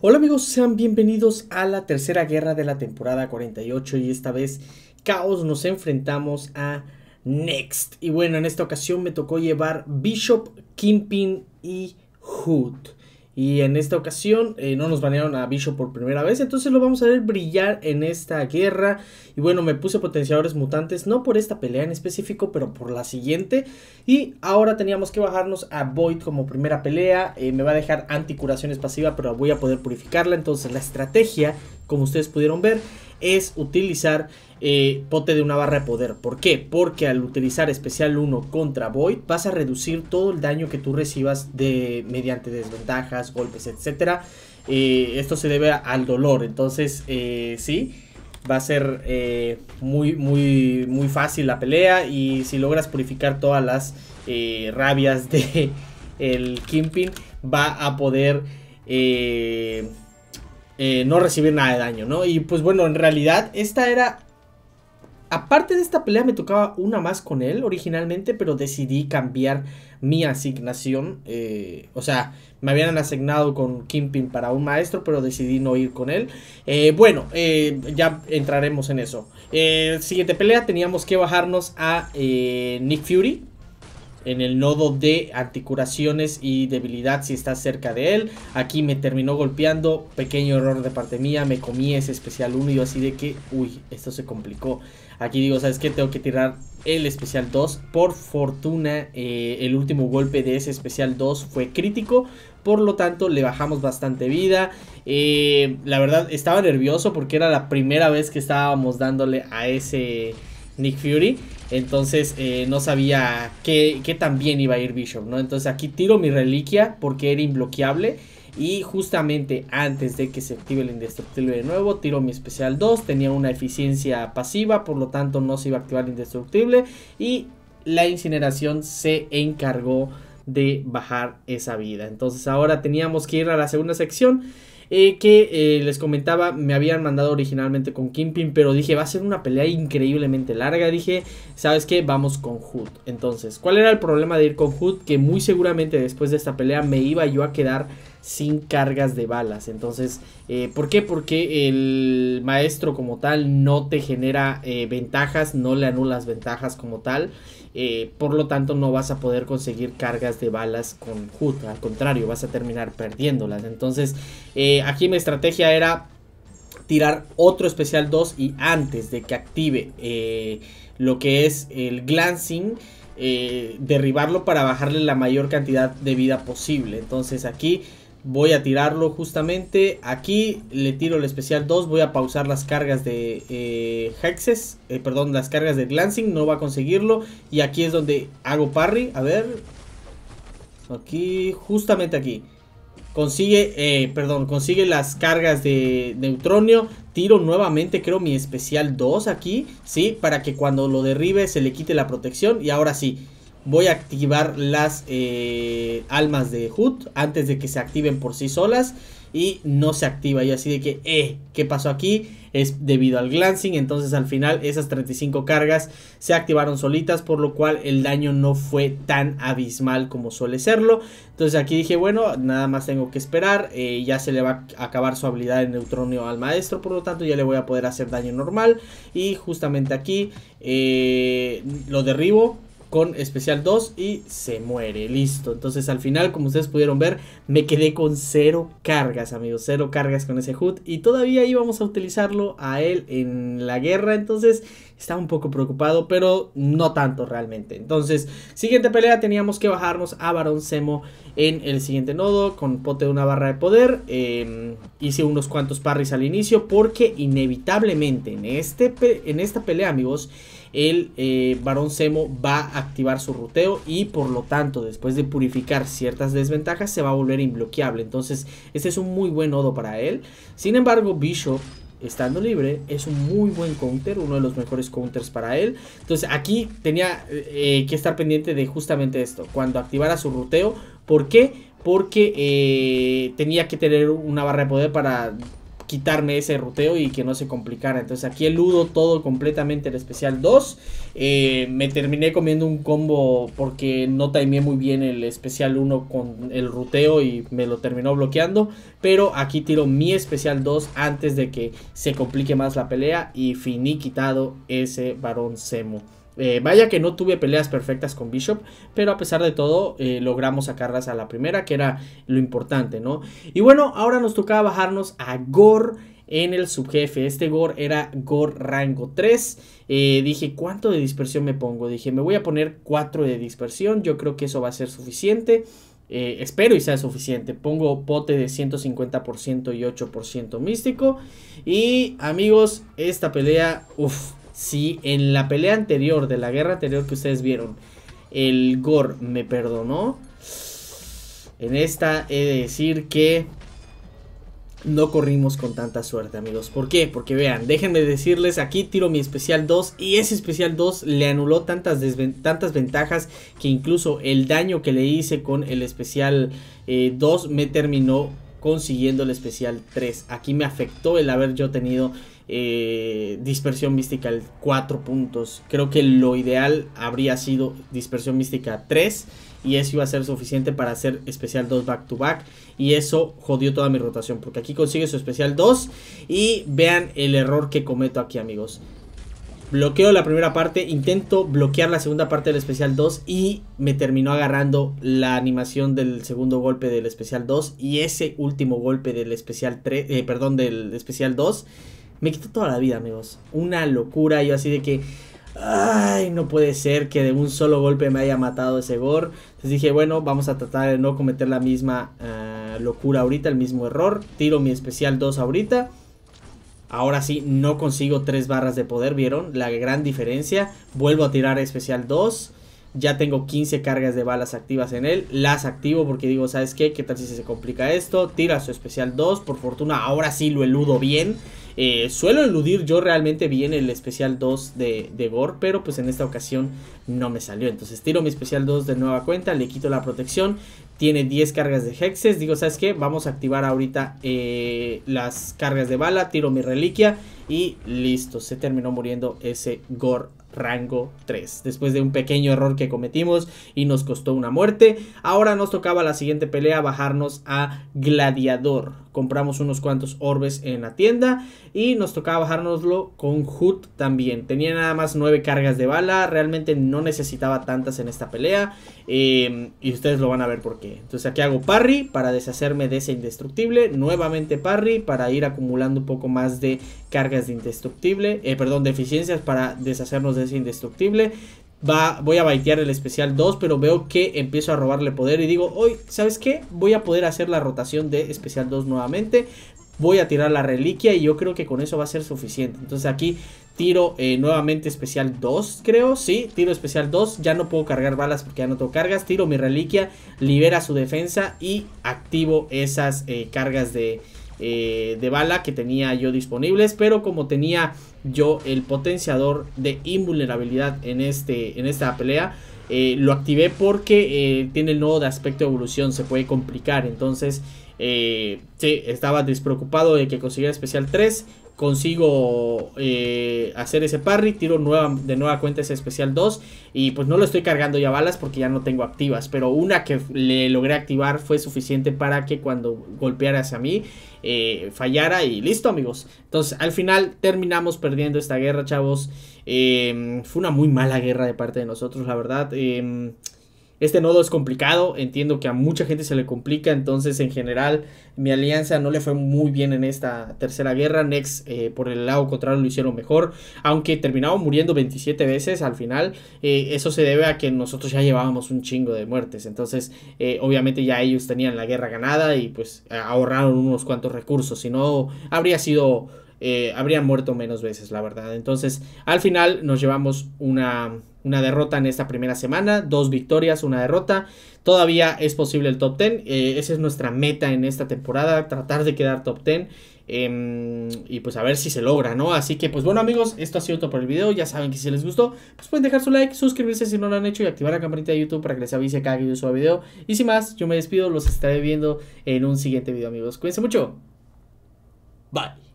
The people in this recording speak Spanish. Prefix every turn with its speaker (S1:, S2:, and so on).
S1: Hola amigos, sean bienvenidos a la tercera guerra de la temporada 48 y esta vez Caos nos enfrentamos a Next. Y bueno, en esta ocasión me tocó llevar Bishop, Kingpin y Hood. Y en esta ocasión eh, no nos banearon a Bishop por primera vez. Entonces lo vamos a ver brillar en esta guerra. Y bueno, me puse potenciadores mutantes. No por esta pelea en específico, pero por la siguiente. Y ahora teníamos que bajarnos a Void como primera pelea. Eh, me va a dejar anticuraciones pasiva, pero voy a poder purificarla. Entonces la estrategia, como ustedes pudieron ver, es utilizar eh, pote de una barra de poder. ¿Por qué? Porque al utilizar especial 1 contra Void vas a reducir todo el daño que tú recibas de, mediante desventajas, golpes, etc. Eh, esto se debe al dolor, entonces eh, sí, va a ser muy, muy, muy fácil la pelea y si logras purificar todas las rabias de el Kimpin va a poder... no recibir nada de daño, ¿no? Y pues bueno, en realidad esta era Aparte de esta pelea me tocaba una más con él originalmente, pero decidí cambiar mi asignación. Eh, o sea, me habían asignado con Kimpin para un maestro, pero decidí no ir con él. Eh, bueno, eh, ya entraremos en eso. siguiente pelea teníamos que bajarnos a Nick Fury en el nodo de articulaciones y debilidad si estás cerca de él. Aquí me terminó golpeando, pequeño error de parte mía, me comí ese especial 1 y yo así de que, uy, esto se complicó. Aquí digo, ¿sabes qué? Tengo que tirar el especial 2. Por fortuna, eh, el último golpe de ese especial 2 fue crítico. Por lo tanto, le bajamos bastante vida. Eh, la verdad, estaba nervioso porque era la primera vez que estábamos dándole a ese Nick Fury. Entonces eh, no sabía que también iba a ir Bishop, ¿no? Entonces aquí tiro mi reliquia porque era imbloqueable. Y justamente antes de que se active el indestructible de nuevo, tiro mi especial 2. Tenía una eficiencia pasiva, por lo tanto no se iba a activar el indestructible. Y la incineración se encargó de bajar esa vida. Entonces ahora teníamos que ir a la segunda sección. Eh, que eh, les comentaba, me habían mandado originalmente con Kimpin, pero dije, va a ser una pelea increíblemente larga. Dije, ¿sabes qué? Vamos con Hood. Entonces, ¿cuál era el problema de ir con Hood? Que muy seguramente después de esta pelea me iba yo a quedar sin cargas de balas. Entonces, eh, ¿por qué? Porque el maestro como tal no te genera ventajas, no le anulas ventajas como tal. Eh, por lo tanto, no vas a poder conseguir cargas de balas con HUD. Al contrario, vas a terminar perdiéndolas. Entonces, eh, aquí mi estrategia era tirar otro especial 2 y antes de que active eh, lo que es el glancing. derribarlo para bajarle la mayor cantidad de vida posible entonces aquí voy a tirarlo justamente. Aquí le tiro el especial 2, voy a pausar las cargas de eh, Hexes, eh, perdón, las cargas de Glancing, no va a conseguirlo. Y aquí es donde hago parry, a ver. Aquí, justamente aquí. Consigue, eh, perdón, consigue las cargas de Neutronio. Tiro nuevamente, creo, mi especial 2 aquí, ¿sí? Para que cuando lo derribe se le quite la protección. Y ahora sí, voy a activar las eh, almas de Hood antes de que se activen por sí solas y no se activa. Y así de que, eh, ¿qué pasó aquí? Es debido al glancing, entonces al final esas 35 cargas se activaron solitas, por lo cual el daño no fue tan abismal como suele serlo. Entonces aquí dije, bueno, nada más tengo que esperar, eh, ya se le va a acabar su habilidad de neutronio al maestro, por lo tanto ya le voy a poder hacer daño normal. Y justamente aquí lo derribo, con especial 2 y se muere, listo. Entonces al final, como ustedes pudieron ver, me quedé con cero cargas, amigos, cero cargas con ese HUD y todavía íbamos a utilizarlo a él en la guerra, entonces estaba un poco preocupado, pero no tanto realmente. Entonces, siguiente pelea teníamos que bajarnos a Barón Semo en el siguiente nodo con pote de una barra de poder. Em, hice unos cuantos parries al inicio porque inevitablemente en, este en esta pelea, amigos, el varón eh, Barón Semo va a activar su ruteo y por lo tanto después de purificar ciertas desventajas se va a volver inbloqueable... Entonces este es un muy buen nodo para él. Sin embargo, Bishop estando libre, es un muy buen counter, uno de los mejores counters para él. Entonces aquí tenía eh, eh, que estar pendiente de justamente esto, cuando activara su ruteo, ¿Por qué? Porque eh, tenía que tener una barra de poder para quitarme ese ruteo y que no se complicara. Entonces aquí eludo todo completamente el especial 2. Eh, me terminé comiendo un combo porque no timé muy bien el especial 1 con el ruteo y me lo terminó bloqueando. Pero aquí tiro mi especial 2 antes de que se complique más la pelea y quitado ese varón Semo. Eh, vaya que no tuve peleas perfectas con Bishop, pero a pesar de todo eh, logramos sacarlas a la primera, que era lo importante, ¿no? Y bueno, ahora nos tocaba bajarnos a Gore en el subjefe. Este Gore era Gore rango 3. Eh, dije, ¿cuánto de dispersión me pongo? Dije, me voy a poner 4 de dispersión, yo creo que eso va a ser suficiente. espero y sea suficiente. Pongo pote de 150% y 8% místico. Y amigos, esta pelea, uff, si en la pelea anterior, de la guerra anterior que ustedes vieron, el Gore me perdonó, en esta he de decir que no corrimos con tanta suerte, amigos. ¿Por qué? Porque vean, déjenme decirles, aquí tiro mi especial 2 y ese especial 2 le anuló tantas, tantas ventajas que incluso el daño que le hice con el especial 2 eh, me terminó consiguiendo el especial 3. Aquí me afectó el haber yo tenido eh, dispersión mística 4 puntos. Creo que lo ideal habría sido dispersión mística 3 y eso iba a ser suficiente para hacer especial 2 back to back y eso jodió toda mi rotación porque aquí consigue su especial 2 y vean el error que cometo aquí amigos. Bloqueo la primera parte, intento bloquear la segunda parte del especial 2 y me terminó agarrando la animación del segundo golpe del especial 2 y ese último golpe del especial 3, eh, perdón, del especial 2 me quitó toda la vida, amigos. Una locura. Yo así de que... Ay, no puede ser que de un solo golpe me haya matado ese gore. Entonces dije, bueno, vamos a tratar de no cometer la misma eh, locura ahorita, el mismo error. Tiro mi especial 2 ahorita. Ahora sí, no consigo 3 barras de poder, ¿vieron? La gran diferencia. Vuelvo a tirar especial 2. Ya tengo 15 cargas de balas activas en él. Las activo porque digo, ¿sabes qué? ¿Qué tal si se complica esto? Tira su especial 2. Por fortuna, ahora sí lo eludo bien. Eh, suelo eludir yo realmente bien el especial 2 de, Gore, pero pues en esta ocasión no me salió. Entonces tiro mi especial 2 de nueva cuenta, le quito la protección, tiene 10 cargas de hexes. Digo, ¿sabes qué? Vamos a activar ahorita eh, las cargas de bala. Tiro mi reliquia y listo. Se terminó muriendo ese gore rango 3. Después de un pequeño error que cometimos y nos costó una muerte. Ahora nos tocaba la siguiente pelea bajarnos a gladiador compramos unos cuantos orbes en la tienda y nos tocaba bajárnoslo con Hoot también. Tenía nada más 9 cargas de bala, realmente no necesitaba tantas en esta pelea em, y ustedes lo van a ver por qué. Entonces aquí hago parry para deshacerme de ese indestructible, nuevamente parry para ir acumulando un poco más de cargas de indestructible, eh, perdón, de eficiencias para deshacernos de ese indestructible. Va, voy a baitear el especial 2, pero veo que empiezo a robarle poder y digo, hoy, ¿sabes qué? Voy a poder hacer la rotación de especial 2 nuevamente. Voy a tirar la reliquia y yo creo que con eso va a ser suficiente. Entonces aquí tiro eh, nuevamente especial 2, creo. Sí, tiro especial 2. Ya no puedo cargar balas porque ya no tengo cargas. Tiro mi reliquia, libera su defensa y activo esas eh, cargas de eh, de bala que tenía yo disponibles, pero como tenía yo el potenciador de invulnerabilidad en, este, en esta pelea, eh, lo activé porque eh, tiene el nodo de aspecto de evolución, se puede complicar, entonces eh, sí, estaba despreocupado de que consiguiera especial 3. Consigo eh, hacer ese parry, tiro nueva, de nueva cuenta ese especial 2. Y pues no lo estoy cargando ya balas porque ya no tengo activas. Pero una que le logré activar fue suficiente para que cuando golpeara hacia mí eh, fallara y listo amigos. Entonces al final terminamos perdiendo esta guerra chavos. Em, fue una muy mala guerra de parte de nosotros la verdad. Em, este nodo es complicado, entiendo que a mucha gente se le complica, entonces en general mi alianza no le fue muy bien en esta tercera guerra, Nex eh, por el lado contrario lo hicieron mejor, aunque terminaron muriendo 27 veces al final, eh, eso se debe a que nosotros ya llevábamos un chingo de muertes, entonces eh, obviamente ya ellos tenían la guerra ganada y pues ahorraron unos cuantos recursos, si no habría sido, habrían muerto menos veces, la verdad. Entonces al final nos llevamos una una derrota en esta primera semana, dos victorias, una derrota. Todavía es posible el top 10. Eh, esa es nuestra meta en esta temporada, tratar de quedar top 10. Em, y pues a ver si se logra, ¿no? Así que pues bueno amigos, esto ha sido todo por el video. Ya saben que si les gustó, pues pueden dejar su like, suscribirse si no lo han hecho y activar la campanita de YouTube para que les avise cada que suba video. Y sin más, yo me despido, los estaré viendo en un siguiente video amigos. Cuídense mucho. Bye.